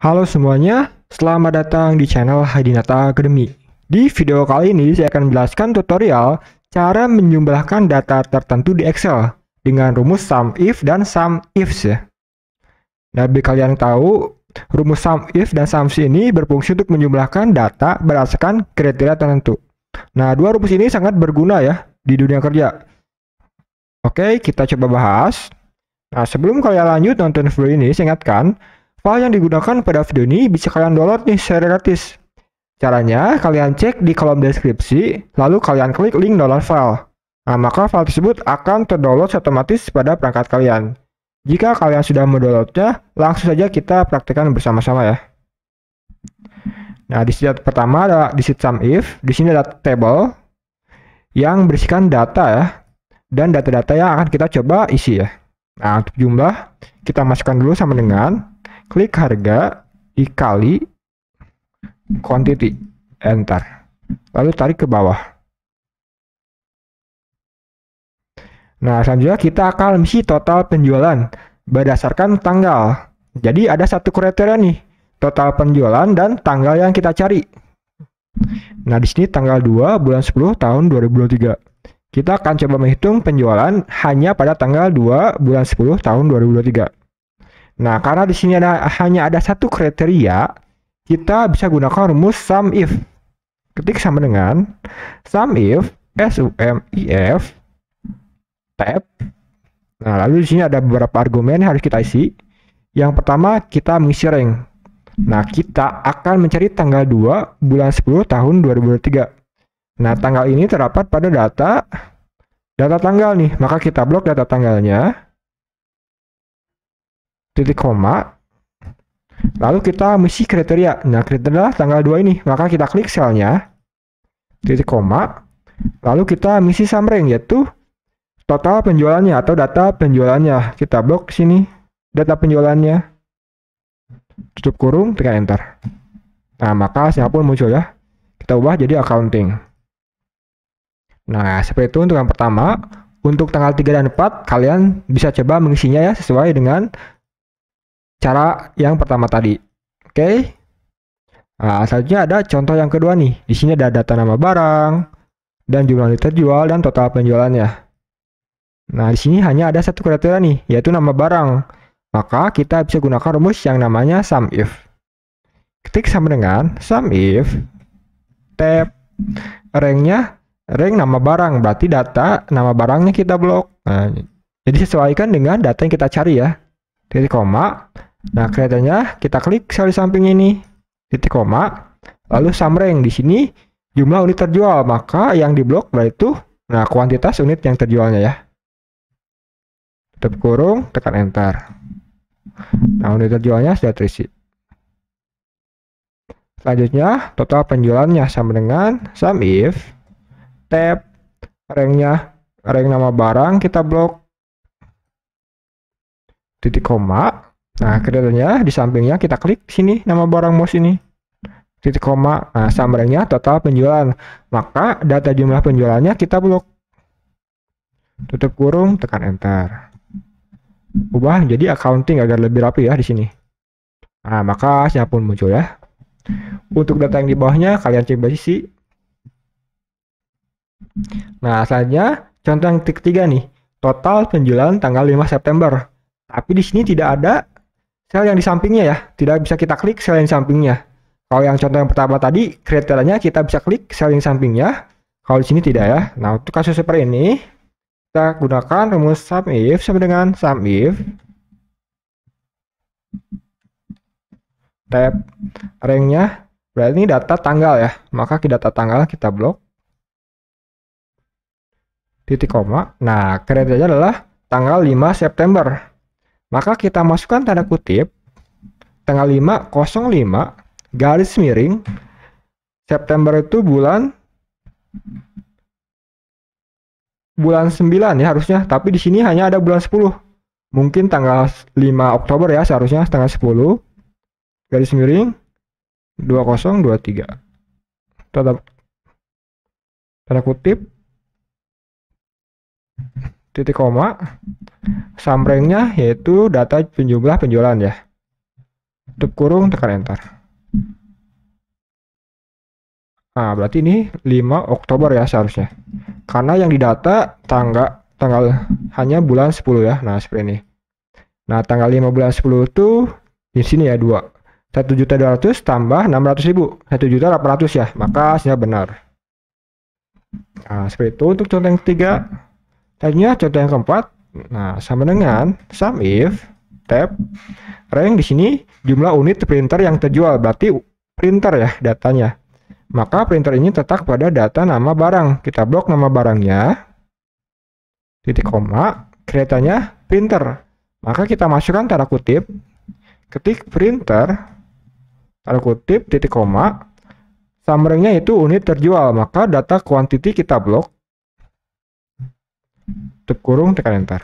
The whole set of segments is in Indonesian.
Halo semuanya, selamat datang di channel Hadinata Academy. Di video kali ini saya akan menjelaskan tutorial cara menjumlahkan data tertentu di Excel dengan rumus sum if dan sum ifs ya. Nah, bagi kalian tahu, rumus sum if dan sum ini berfungsi untuk menjumlahkan data berdasarkan kriteria tertentu. Nah, dua rumus ini sangat berguna ya di dunia kerja. Oke, kita coba bahas. Nah, sebelum kalian lanjut nonton video ini, saya ingatkan File yang digunakan pada video ini bisa kalian download nih secara gratis. Caranya, kalian cek di kolom deskripsi, lalu kalian klik link download file. Nah, maka file tersebut akan terdownload otomatis pada perangkat kalian. Jika kalian sudah mendownloadnya, langsung saja kita praktekkan bersama-sama ya. Nah, di sini pertama ada di sheet sum if, di sini ada table yang berisikan data ya, dan data-data yang akan kita coba isi ya. Nah, untuk jumlah, kita masukkan dulu sama dengan klik harga dikali quantity enter lalu tarik ke bawah nah selanjutnya kita akan mengisi total penjualan berdasarkan tanggal jadi ada satu kriteria nih total penjualan dan tanggal yang kita cari nah di sini tanggal 2 bulan 10 tahun 2023 kita akan coba menghitung penjualan hanya pada tanggal 2 bulan 10 tahun 2023 Nah, karena di sini ada hanya ada satu kriteria, kita bisa gunakan rumus sum if. Ketik sama dengan sum if S U M tab. Nah, lalu di sini ada beberapa argumen yang harus kita isi. Yang pertama, kita mengisi rank. Nah, kita akan mencari tanggal 2 bulan 10 tahun 2023. Nah, tanggal ini terdapat pada data data tanggal nih, maka kita blok data tanggalnya titik koma lalu kita misi kriteria nah kriteria tanggal 2 ini maka kita klik selnya titik koma lalu kita misi summary yaitu total penjualannya atau data penjualannya kita blok sini data penjualannya tutup kurung tekan enter nah maka hasilnya pun muncul ya kita ubah jadi accounting nah seperti itu untuk yang pertama untuk tanggal 3 dan 4 kalian bisa coba mengisinya ya sesuai dengan cara yang pertama tadi. Oke. Okay? Nah, selanjutnya ada contoh yang kedua nih. Di sini ada data nama barang dan jumlah unit terjual dan total penjualannya. Nah, di sini hanya ada satu kriteria nih, yaitu nama barang. Maka kita bisa gunakan rumus yang namanya sum if. Ketik sama dengan sum if tab nya rank nama barang berarti data nama barangnya kita blok. Nah, jadi sesuaikan dengan data yang kita cari ya. Titik koma Nah, kelihatannya kita klik sel di samping ini, titik koma, lalu samreng di sini jumlah unit terjual, maka yang diblok blok nah kuantitas unit yang terjualnya ya. Tutup kurung, tekan enter. Nah, unit terjualnya sudah terisi. Selanjutnya, total penjualannya sama dengan sum if tab ranknya rank nama barang kita blok titik koma Nah, hmm. keretanya di sampingnya kita klik sini nama barang mouse ini. Titik koma, nah, total penjualan. Maka data jumlah penjualannya kita blok. Tutup kurung, tekan enter. Ubah jadi accounting agar lebih rapi ya di sini. Nah, maka siapun muncul ya. Untuk data yang di bawahnya kalian cek sih Nah, selanjutnya contoh yang ketiga nih, total penjualan tanggal 5 September. Tapi di sini tidak ada sel yang di sampingnya ya. Tidak bisa kita klik sel yang di sampingnya. Kalau yang contoh yang pertama tadi, kriterianya kita bisa klik sel yang di sampingnya. Kalau di sini tidak ya. Nah, untuk kasus seperti ini, kita gunakan rumus sum if sama dengan sum if tab ranknya berarti ini data tanggal ya maka kita data tanggal kita blok titik koma nah kriterianya adalah tanggal 5 September maka kita masukkan tanda kutip tanggal 5 05 garis miring September itu bulan bulan 9 ya harusnya, tapi di sini hanya ada bulan 10. Mungkin tanggal 5 Oktober ya seharusnya tanggal 10 garis miring 2023. Tetap tanda kutip titik koma sampringnya yaitu data jumlah penjualan ya tutup kurung tekan enter nah berarti ini 5 Oktober ya seharusnya karena yang didata tangga tanggal hanya bulan 10 ya nah seperti ini nah tanggal 5 bulan 10 itu di sini ya 2 satu juta dua ratus tambah enam ratus ribu satu juta delapan ratus ya maka hasilnya benar nah seperti itu untuk contoh yang ketiga Selanjutnya contoh yang keempat. Nah, sama dengan sum if tab rank di sini jumlah unit printer yang terjual berarti printer ya datanya. Maka printer ini tetap pada data nama barang. Kita blok nama barangnya. Titik koma, keretanya printer. Maka kita masukkan tanda kutip. Ketik printer tanda kutip titik koma. Sumringnya itu unit terjual, maka data quantity kita blok tek kurung tekan enter.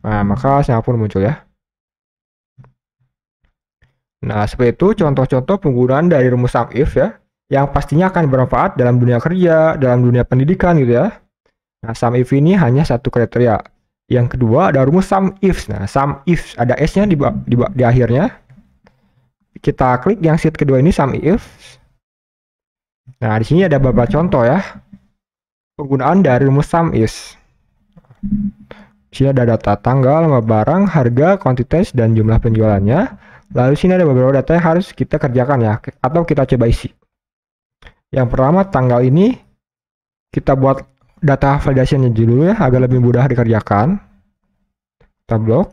Nah, maka sinyal pun muncul ya. Nah, seperti itu contoh-contoh penggunaan dari rumus sum if ya, yang pastinya akan bermanfaat dalam dunia kerja, dalam dunia pendidikan gitu ya. Nah, sum if ini hanya satu kriteria. Yang kedua ada rumus sum ifs. Nah, sum ifs ada s-nya di, di, di akhirnya. Kita klik yang sheet kedua ini sum ifs. Nah, di sini ada beberapa contoh ya. Penggunaan dari rumus sum ifs sini ada data tanggal, nama barang, harga, kuantitas, dan jumlah penjualannya. Lalu sini ada beberapa data yang harus kita kerjakan ya, atau kita coba isi. Yang pertama tanggal ini kita buat data validationnya dulu ya, agar lebih mudah dikerjakan. Kita blok,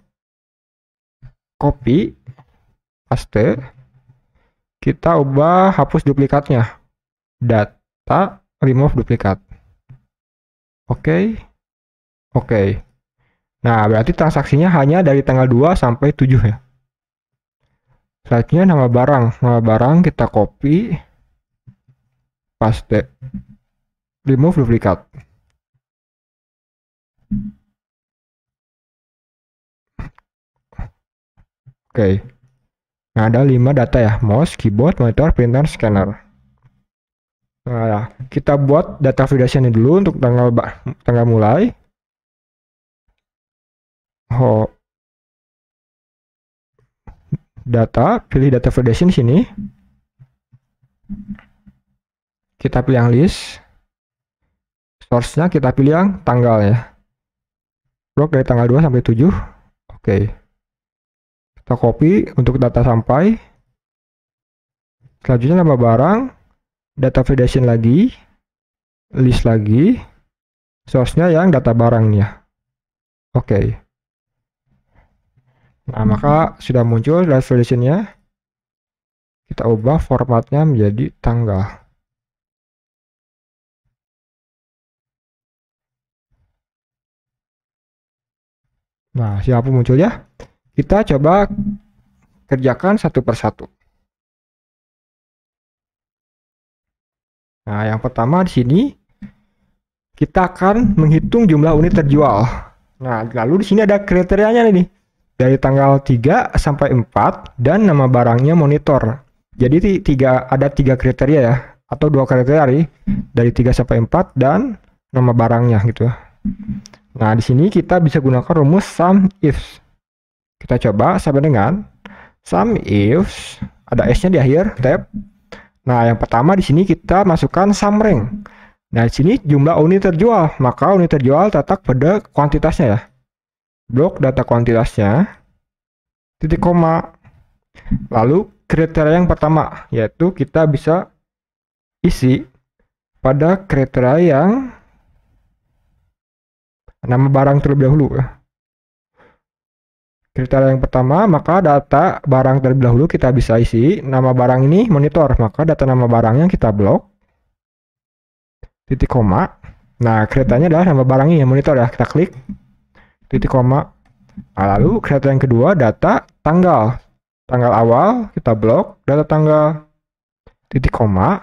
copy, paste, kita ubah hapus duplikatnya. Data, remove duplikat. Oke. Okay. Oke. Okay. Nah, berarti transaksinya hanya dari tanggal 2 sampai 7 ya. Selanjutnya nama barang. Nama barang kita copy. Paste. Remove duplicate. Oke. Okay. Nah, ada 5 data ya. Mouse, keyboard, monitor, printer, scanner. Nah, kita buat data ini dulu untuk tanggal tanggal mulai ho data, pilih data validation sini. Kita pilih yang list. Source-nya kita pilih yang tanggal ya. Blok dari tanggal 2 sampai 7. Oke. Okay. Kita copy untuk data sampai. Selanjutnya nama barang, data validation lagi, list lagi, source-nya yang data barangnya. Oke. Okay. Nah, maka sudah muncul resolution-nya. Kita ubah formatnya menjadi tanggal. Nah, siapa muncul ya? Kita coba kerjakan satu persatu. Nah, yang pertama di sini kita akan menghitung jumlah unit terjual. Nah, lalu di sini ada kriterianya nih dari tanggal 3 sampai 4 dan nama barangnya monitor. Jadi tiga ada tiga kriteria ya atau dua kriteria dari 3 sampai 4 dan nama barangnya gitu. Ya. Nah, di sini kita bisa gunakan rumus sum ifs. Kita coba sama dengan sum ifs ada s-nya di akhir tab. Nah, yang pertama di sini kita masukkan sum rank. Nah, di sini jumlah unit terjual, maka unit terjual tetap pada kuantitasnya ya blok data kuantitasnya, titik koma. Lalu kriteria yang pertama yaitu kita bisa isi pada kriteria yang nama barang terlebih dahulu. Ya. Kriteria yang pertama, maka data barang terlebih dahulu kita bisa isi nama barang ini monitor, maka data nama barangnya kita blok titik koma. Nah, kriterianya adalah nama barangnya yang monitor ya, kita klik titik koma. Nah, lalu kreator yang kedua data tanggal. Tanggal awal kita blok data tanggal titik koma.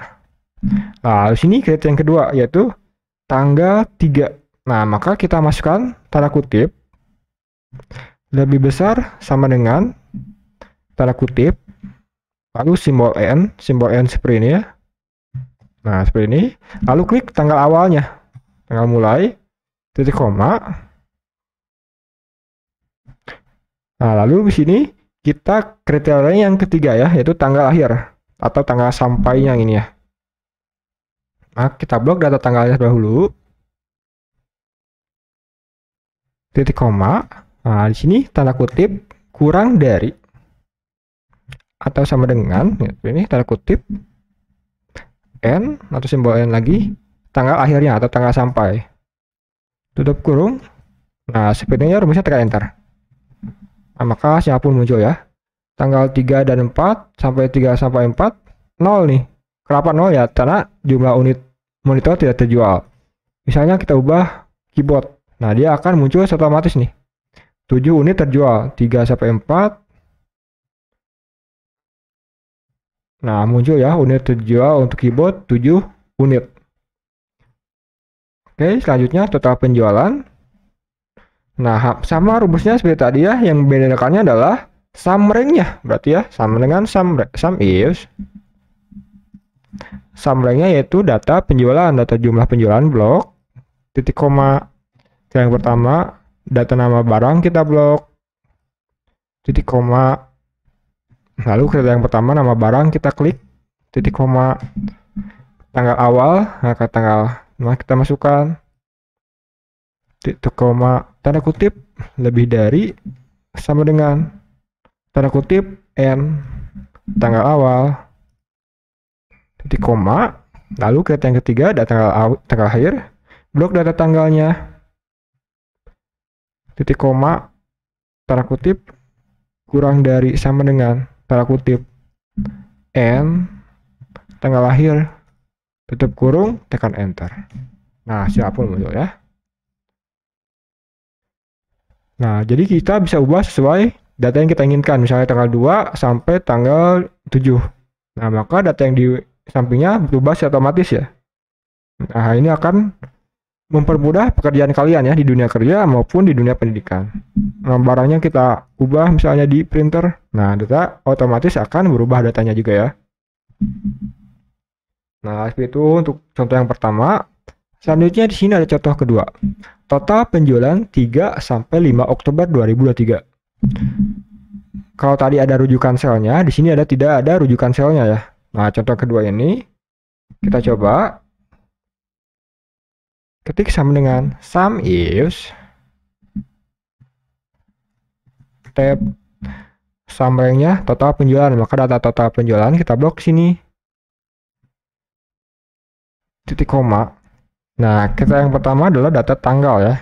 Nah, lalu sini kreator yang kedua yaitu tanggal 3. Nah, maka kita masukkan tanda kutip lebih besar sama dengan tanda kutip lalu simbol n, simbol n seperti ini ya. Nah, seperti ini. Lalu klik tanggal awalnya. Tanggal mulai titik koma Nah, lalu di sini kita kriteria yang ketiga ya, yaitu tanggal akhir atau tanggal sampai yang ini ya. Nah, kita blok data tanggalnya dahulu. Titik koma. Nah, di sini tanda kutip kurang dari atau sama dengan ini tanda kutip n atau simbol n lagi tanggal akhirnya atau tanggal sampai tutup kurung nah sepertinya rumusnya tekan enter Nah, maka hasilnya pun muncul ya. Tanggal 3 dan 4 sampai 3 sampai 4 0 nih. Kenapa 0 ya? Karena jumlah unit monitor tidak terjual. Misalnya kita ubah keyboard. Nah, dia akan muncul otomatis nih. 7 unit terjual, 3 sampai 4. Nah, muncul ya unit terjual untuk keyboard 7 unit. Oke, selanjutnya total penjualan. Nah, sama rumusnya seperti tadi ya, yang bedakannya adalah sum ranknya. Berarti ya, sama dengan sum, sum is. Sum ranknya yaitu data penjualan, data jumlah penjualan blok, titik koma yang pertama, data nama barang kita blok, titik koma, lalu kriteria yang pertama nama barang kita klik, titik koma, tanggal awal, maka tanggal, nah kita masukkan, titik koma tanda kutip lebih dari sama dengan tanda kutip n tanggal awal titik koma lalu kereta yang ketiga data tanggal tanggal akhir blok data tanggalnya titik koma tanda kutip kurang dari sama dengan tanda kutip n tanggal akhir tutup kurung tekan enter nah siapapun muncul ya Nah, jadi kita bisa ubah sesuai data yang kita inginkan, misalnya tanggal 2 sampai tanggal 7. Nah, maka data yang di sampingnya berubah secara otomatis ya. Nah, ini akan mempermudah pekerjaan kalian ya di dunia kerja maupun di dunia pendidikan. Nah, barangnya kita ubah misalnya di printer. Nah, data otomatis akan berubah datanya juga ya. Nah, seperti itu untuk contoh yang pertama. Selanjutnya di sini ada contoh kedua. Total penjualan 3 sampai 5 Oktober 2023. Kalau tadi ada rujukan selnya, di sini ada tidak ada rujukan selnya ya. Nah, contoh kedua ini kita coba ketik sama dengan sum is tab sum total penjualan maka data total penjualan kita blok sini titik koma Nah, kita yang pertama adalah data tanggal ya.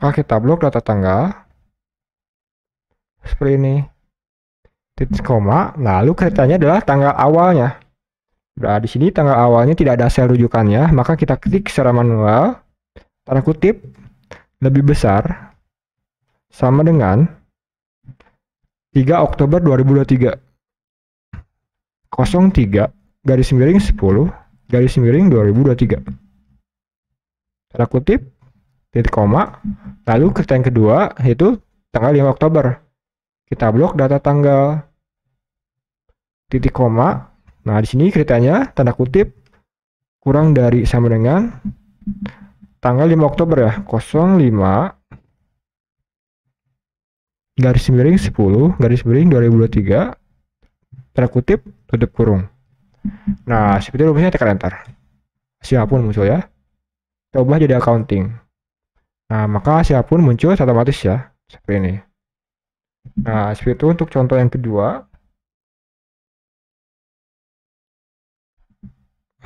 Maka kita blok data tanggal. Seperti ini. Titik koma, lalu keretanya adalah tanggal awalnya. Nah, di sini tanggal awalnya tidak ada sel rujukannya, maka kita klik secara manual, tanda kutip, lebih besar, sama dengan 3 Oktober 2023. 03 garis miring 10 garis miring 2023 tanda kutip titik koma lalu yang kedua itu tanggal 5 Oktober kita blok data tanggal titik koma nah di sini ceritanya tanda kutip kurang dari sama dengan tanggal 5 Oktober ya 05 garis miring 10 garis miring 2023 tanda kutip tutup kurung nah seperti rumusnya tekan enter siapapun muncul ya kita ubah jadi accounting. Nah, maka hasil pun muncul otomatis ya, seperti ini. Nah, seperti itu untuk contoh yang kedua.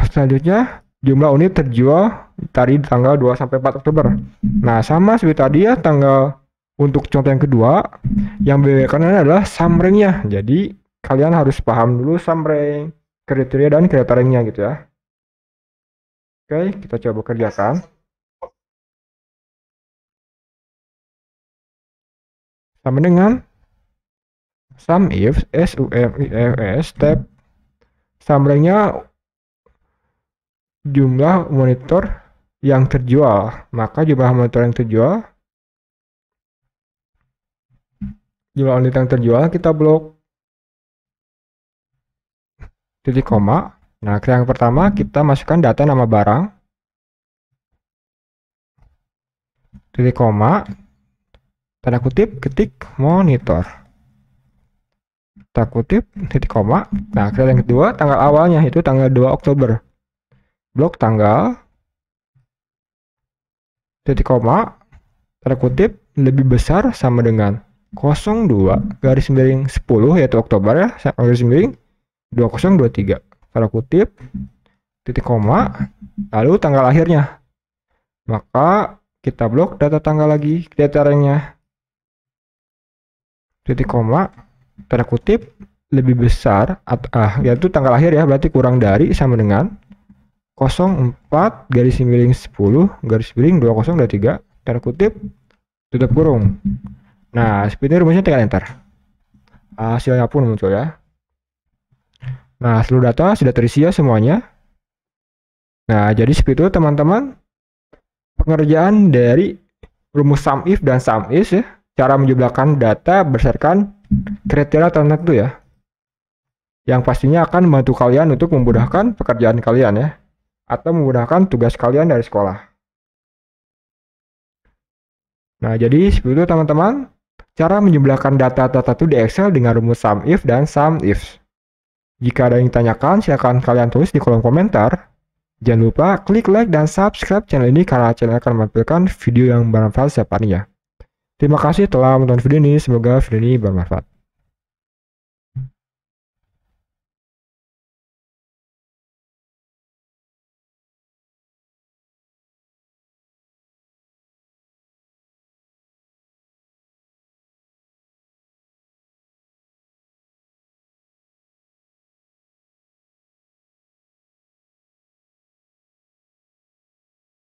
Selanjutnya, jumlah unit terjual tadi tanggal 2 sampai 4 Oktober. Nah, sama seperti tadi ya tanggal untuk contoh yang kedua, yang bedakan adalah ya. Jadi, kalian harus paham dulu summering, kriteria dan kriteria gitu ya. Oke, kita coba kerjakan. Sama dengan sum if s u m i f e, e, s tab e samplingnya jumlah monitor yang terjual maka jumlah monitor yang terjual jumlah unit yang terjual kita blok titik koma Nah, yang pertama kita masukkan data nama barang. Titik koma, tanda kutip, ketik monitor. Tanda kutip, titik koma. Nah, yang kedua, tanggal awalnya itu tanggal 2 Oktober. Blok tanggal, titik koma, tanda kutip, lebih besar sama dengan 02 garis miring 10 yaitu Oktober ya garis miring 2023 tanda kutip titik koma lalu tanggal akhirnya maka kita blok data tanggal lagi kriteria titik koma tanda kutip lebih besar atau ah yaitu tanggal akhir ya berarti kurang dari sama dengan 04 garis miring 10 garis miring 2023 tanda kutip tutup kurung nah seperti rumusnya tinggal enter ah, hasilnya pun muncul ya Nah, seluruh data sudah terisi ya semuanya. Nah, jadi seperti itu teman-teman. Pengerjaan dari rumus sum if dan sum is ya. Cara menjumlahkan data berdasarkan kriteria tertentu ya. Yang pastinya akan membantu kalian untuk memudahkan pekerjaan kalian ya. Atau memudahkan tugas kalian dari sekolah. Nah, jadi seperti itu teman-teman. Cara menjumlahkan data tertentu di Excel dengan rumus sum if dan sum ifs. Jika ada yang ditanyakan, silakan kalian tulis di kolom komentar. Jangan lupa klik like dan subscribe channel ini karena channel akan menampilkan video yang bermanfaat setiap harinya. Terima kasih telah menonton video ini, semoga video ini bermanfaat.